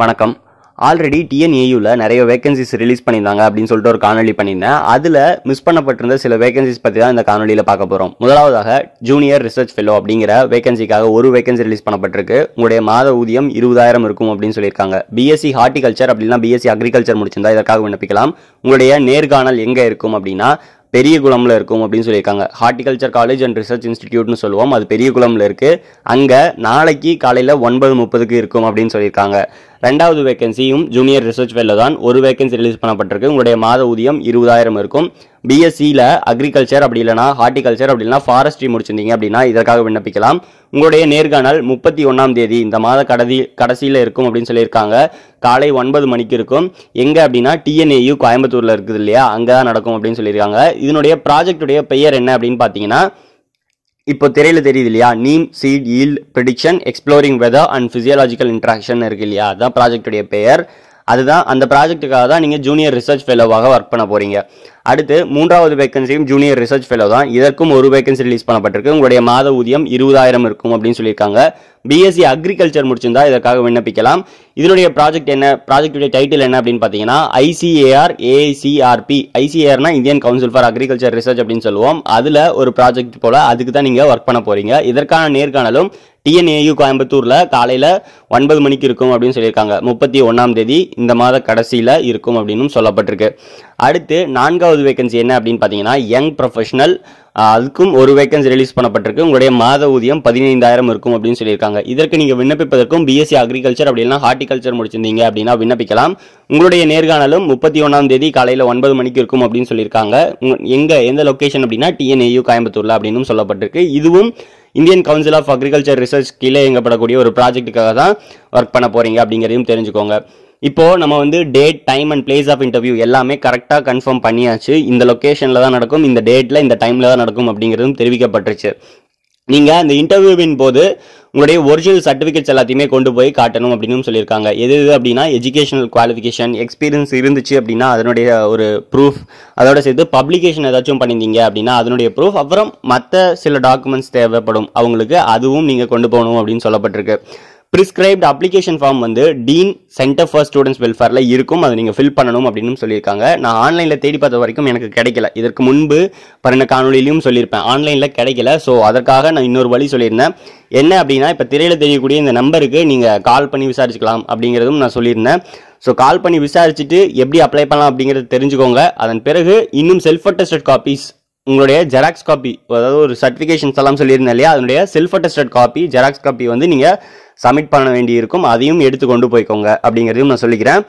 வணக்கம் ஆல்ரெடி டிஎன்ஏயூவில் நிறைய vacancies release பண்ணியிருந்தாங்க அப்படின்னு சொல்லிட்டு ஒரு காணொலி பண்ணியிருந்தேன் அதில் மிஸ் பண்ணப்பட்டிருந்த சில வேகன்சிஸ் பற்றி தான் இந்த காணொலியில் பார்க்க போகிறோம் முதலாவதாக ஜூனியர் ரிசர்ச் ஃபெல்லோ அப்படிங்கிற வேகன்சிக்காக ஒரு வேகன்சி ரிலீஸ் பண்ணப்பட்டிருக்கு உங்களுடைய மாத ஊதியம் இருபதாயிரம் இருக்கும் அப்படின்னு சொல்லியிருக்காங்க பிஎஸ்சி ஹார்டிகல்ச்சர் அப்படின்னா பிஎஸ்சி அக்ரிகல்ச்சர் முடிச்சிருந்தா இதற்காக விண்ணப்பிக்கலாம் உங்களுடைய நேர்காணல் எங்கே இருக்கும் அப்படின்னா பெரிய குளமில் இருக்கும் அப்படின்னு சொல்லியிருக்காங்க ஹார்டிகல்ச்சர் காலேஜ் அண்ட் ரிசர்ச் இன்ஸ்டிடியூட்னு சொல்லுவோம் அது பெரிய குளம்ல இருக்குது அங்கே நாளைக்கு காலையில் ஒன்பது முப்பதுக்கு இருக்கும் அப்படின்னு சொல்லியிருக்காங்க ரெண்டாவது வேகன்சியும் ஜூனியர் ரிசர்ச் ஃபெல்லோ தான் ஒரு வேகன்சி ரிலீஸ் பண்ணப்பட்டிருக்கு உங்களுடைய மாத ஊதியம் இருபதாயிரம் இருக்கும் பிஎஸ்சியில் அக்ரிகல்ச்சர் அப்படி இல்லைனா ஹார்டிகல்ச்சர் அப்படி இல்லைனா ஃபாரஸ்ட்ரி முடிச்சிருந்தீங்க அப்படின்னா இதற்காக விண்ணப்பிக்கலாம் உங்களுடைய நேர்காணல் முப்பத்தி ஒன்றாம் தேதி இந்த மாத கடதி கடைசியில் இருக்கும் அப்படின்னு சொல்லியிருக்காங்க காலை ஒன்பது மணிக்கு இருக்கும் எங்கே அப்படின்னா டிஎன்ஏயு கோயம்புத்தூரில் இருக்குது இல்லையா அங்கே தான் நடக்கும் அப்படின்னு சொல்லியிருக்காங்க இதனுடைய ப்ராஜெக்டுடைய பெயர் என்ன அப்படின்னு பார்த்தீங்கன்னா இப்போ திரையில தெரியுது இல்லையா neem seed yield prediction exploring weather and physiological interaction இருக்கு இல்லையா அதுதான் ப்ராஜெக்டுடைய பெயர் அதுதான் அந்த ப்ராஜெக்ட்டுக்காக தான் நீங்கள் ஜூனியர் ரிசர்ச் ஃபெலோவாக ஒர்க் பண்ண போகிறீங்க அடுத்து மூன்றாவது வேகன்சியும் ஜூனியர் ரிசர்ச் ஃபெலோ தான் இதற்கும் ஒரு வேகன்சி ரிலீஸ் பண்ணப்பட்டிருக்கு உங்களுடைய மாத ஊதியம் இருபதாயிரம் இருக்கும் அப்படின்னு சொல்லியிருக்காங்க பிஎஸ்சி அக்ரிகல்ச்சர் e முடிச்சிருந்தா இதற்காக விண்ணப்பிக்கலாம் இதனுடைய ப்ராஜெக்ட் என்ன ப்ராஜெக்டுடைய டைட்டில் என்ன அப்படின்னு பார்த்தீங்கன்னா ஐசிஏஆர் ஏசிஆர்பி ஐசிஏஆர்னா Indian council for agriculture research அப்படின்னு சொல்லுவோம் அதில் ஒரு ப்ராஜெக்ட் போல் அதுக்கு தான் நீங்கள் ஒர்க் பண்ண போகிறீங்க இதற்கான நேர்காணலும் டிஎன்ஏயு கோயம்புத்தூரில் காலையில் ஒன்பது மணிக்கு இருக்கும் அப்படின்னு சொல்லியிருக்காங்க முப்பத்தி ஒன்றாம் தேதி இந்த மாத கடைசியில் இருக்கும் அப்படின்னு சொல்லப்பட்டிருக்கு அடுத்து நான்காவது ரெண்டாவது வேகன்சி என்ன அப்படின்னு பார்த்தீங்கன்னா யங் ப்ரொஃபஷனல் அதுக்கும் ஒரு வேகன்சி ரிலீஸ் பண்ணப்பட்டிருக்கு உங்களுடைய மாத ஊதியம் பதினைந்தாயிரம் இருக்கும் அப்படின்னு சொல்லியிருக்காங்க இதற்கு நீங்கள் விண்ணப்பிப்பதற்கும் பிஎஸ்சி அக்ரிகல்ச்சர் அப்படின்னா ஹார்டிகல்ச்சர் முடிச்சிருந்தீங்க அப்படின்னா விண்ணப்பிக்கலாம் உங்களுடைய நேர்காணலும் முப்பத்தி ஒன்றாம் தேதி காலையில் ஒன்பது மணிக்கு இருக்கும் அப்படின்னு சொல்லியிருக்காங்க எங்கே எந்த லொக்கேஷன் அப்படின்னா டிஎன்ஏயூ கோயம்புத்தூரில் அப்படின்னு சொல்லப்பட்டிருக்கு இதுவும் Indian council of agriculture research கீழே எங்கப்படக்கூடிய ஒரு ப்ராஜெக்ட்டுக்காக தான் ஒர்க் பண்ண போகிறீங்க அப்படிங்கிறதையும் தெரிஞ்சுக்கோங்க இப்போது நம்ம வந்து date time and place of interview எல்லாமே கரெக்டாக கன்ஃபார்ம் பண்ணியாச்சு இந்த லொக்கேஷனில் தான் நடக்கும் இந்த டேட்டில் இந்த டைமில் தான் நடக்கும் அப்படிங்கிறதும் தெரிவிக்கப்பட்டுருச்சு நீங்கள் அந்த இன்டர்வியூவின் போது உங்களுடைய ஒரிஜினல் சர்டிஃபிகேட்ஸ் எல்லாத்தையுமே கொண்டு போய் காட்டணும் அப்படின்னு சொல்லியிருக்காங்க எது எது அப்படின்னா எஜுகேஷனல் குவாலிஃபிகேஷன் எக்ஸ்பீரியன்ஸ் இருந்துச்சு அப்படின்னா அதனுடைய ஒரு ப்ரூஃப் அதோட சேர்த்து பப்ளிகேஷன் ஏதாச்சும் பண்ணியிருந்தீங்க அப்படின்னா அதனுடைய ப்ரூஃப் அப்புறம் மற்ற சில டாக்குமெண்ட்ஸ் தேவைப்படும் அவங்களுக்கு அதுவும் நீங்கள் கொண்டு போகணும் அப்படின்னு சொல்லப்பட்டிருக்கு ப்ரிஸ்கிரைப்ட் அப்ளிகேஷன் ஃபார்ம் வந்து டீன் சென்டர் ஃபார் ஸ்டூடெண்ட்ஸ் வெல்ஃபேரில் இருக்கும் அதை நீங்கள் ஃபில் பண்ணணும் அப்படின்னு சொல்லியிருக்காங்க நான் ஆன்லைனில் தேடி பார்த்த வரைக்கும் எனக்கு கிடைக்கல இதற்கு முன்பு பரிண காணொலியிலையும் சொல்லியிருப்பேன் ஆன்லைனில் கிடைக்கல ஸோ அதற்காக நான் இன்னொரு வழி சொல்லியிருந்தேன் என்ன அப்படின்னா இப்போ திரையில் தெரியக்கூடிய இந்த நம்பருக்கு நீங்கள் கால் பண்ணி விசாரிச்சுக்கலாம் அப்படிங்கிறதும் நான் சொல்லியிருந்தேன் ஸோ கால் பண்ணி விசாரிச்சுட்டு எப்படி அப்ளை பண்ணலாம் அப்படிங்கிறத தெரிஞ்சுக்கோங்க அதன் பிறகு இன்னும் செல்ஃப் அட்டஸ்டட் காப்பீஸ் உங்களுடைய ஜெராக்ஸ் காப்பி அதாவது ஒரு சர்டிஃபிகேஷன்ஸ் எல்லாம் சொல்லியிருந்தேன் இல்லையா அதனுடைய self attested copy xerox copy வந்து நீங்கள் சப்மிட் பண்ண வேண்டியிருக்கும் அதையும் எடுத்து கொண்டு போய்க்கோங்க அப்படிங்கிறதையும் நான் சொல்லிக்கிறேன்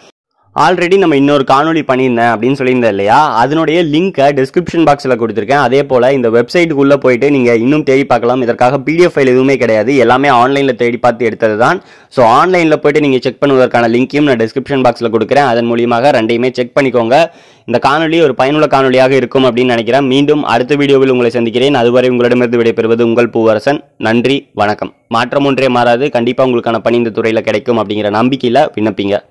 ஆல்ரெடி நம்ம இன்னொரு காணொலி பண்ணியிருந்தேன் அப்படின்னு சொல்லியிருந்தேன் இல்லையா அதனுடைய லிங்க்கை டிஸ்கிரிப்ஷன் பாக்ஸில் கொடுத்துருக்கேன் அதே போல் இந்த வெப்சைட்டுக்குள்ளே போயிட்டு நீங்கள் இன்னும் தேடி பார்க்கலாம் இதற்காக பிடிஎஃப் ஃபைல் எதுவுமே கிடையாது எல்லாமே ஆன்லைனில் தேடி பார்த்து எடுத்தது தான் ஸோ ஆன்லைனில் போயிட்டு நீங்கள் செக் பண்ணுவதற்கான லிங்க்கையும் நான் டிஸ்கிரிப்ஷன் பாக்ஸில் கொடுக்குறேன் அதன் மூலியமாக ரெண்டையுமே செக் பண்ணிக்கோங்க இந்த காணொலி ஒரு பயனுள்ள காணொலியாக இருக்கும் அப்படின்னு நினைக்கிறேன் மீண்டும் அடுத்த வீடியோவில் உங்களை சந்திக்கிறேன் அதுவரை உங்களிடமிருந்து விடைபெறுவது உங்கள் பூவரசன் நன்றி வணக்கம் மாற்றம் ஒன்றே மாறாது கண்டிப்பாக உங்களுக்கான பணி இந்த துறையில் கிடைக்கும் அப்படிங்கிற நம்பிக்கையில் விண்ணப்பிங்க